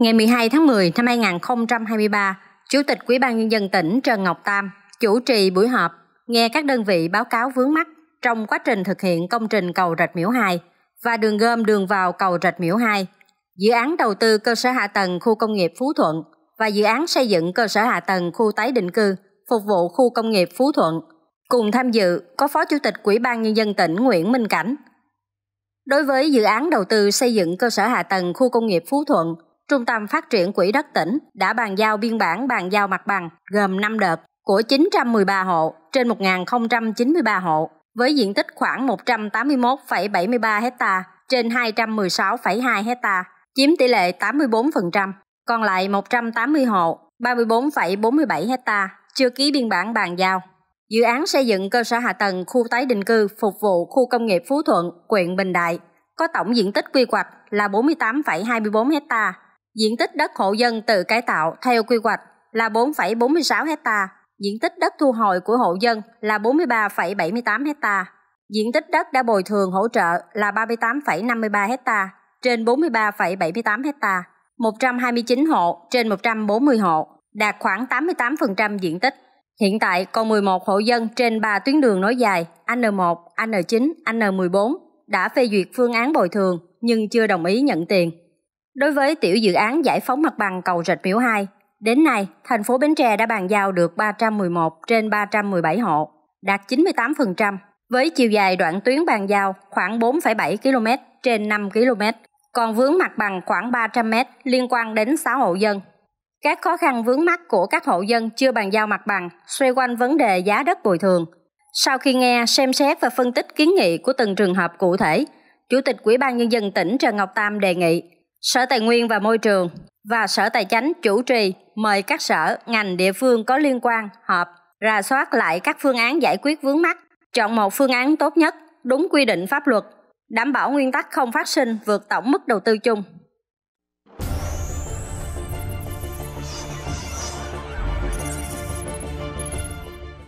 Ngày 12 tháng 10 năm 2023, Chủ tịch Ủy ban Nhân dân tỉnh Trần Ngọc Tam chủ trì buổi họp nghe các đơn vị báo cáo vướng mắt trong quá trình thực hiện công trình cầu Rạch Miễu 2 và đường gom đường vào cầu Rạch Miễu 2, dự án đầu tư cơ sở hạ tầng khu công nghiệp Phú Thuận và dự án xây dựng cơ sở hạ tầng khu tái định cư phục vụ khu công nghiệp Phú Thuận. Cùng tham dự có Phó Chủ tịch Ủy ban Nhân dân tỉnh Nguyễn Minh Cảnh. Đối với dự án đầu tư xây dựng cơ sở hạ tầng khu công nghiệp Phú Thuận, Trung tâm Phát triển Quỹ đất tỉnh đã bàn giao biên bản bàn giao mặt bằng gồm 5 đợt của 913 hộ trên 1.093 hộ với diện tích khoảng 181,73 hecta trên 216,2 hecta, chiếm tỷ lệ 84%. Còn lại 180 hộ, 34,47 hecta chưa ký biên bản bàn giao. Dự án xây dựng cơ sở hạ tầng khu tái định cư phục vụ khu công nghiệp Phú Thuận, huyện Bình Đại, có tổng diện tích quy hoạch là 48,24 hecta Diện tích đất hộ dân tự cải tạo theo quy hoạch là 4,46 ha. diện tích đất thu hồi của hộ dân là 43,78 ha. diện tích đất đã bồi thường hỗ trợ là 38,53 ha trên 43,78 ha. 129 hộ trên 140 hộ, đạt khoảng 88% diện tích. Hiện tại còn 11 hộ dân trên 3 tuyến đường nối dài N1, N9, N14 đã phê duyệt phương án bồi thường nhưng chưa đồng ý nhận tiền. Đối với tiểu dự án giải phóng mặt bằng cầu Rạch Miễu 2, đến nay, thành phố Bến Tre đã bàn giao được 311 trên 317 hộ, đạt 98%, với chiều dài đoạn tuyến bàn giao khoảng 4,7 km trên 5 km, còn vướng mặt bằng khoảng 300 m liên quan đến 6 hộ dân. Các khó khăn vướng mắt của các hộ dân chưa bàn giao mặt bằng xoay quanh vấn đề giá đất bồi thường. Sau khi nghe, xem xét và phân tích kiến nghị của từng trường hợp cụ thể, Chủ tịch Ủy ban Nhân dân tỉnh Trần Ngọc Tam đề nghị Sở Tài nguyên và Môi trường và Sở Tài chánh chủ trì mời các sở, ngành địa phương có liên quan họp, rà soát lại các phương án giải quyết vướng mắc, chọn một phương án tốt nhất, đúng quy định pháp luật, đảm bảo nguyên tắc không phát sinh vượt tổng mức đầu tư chung.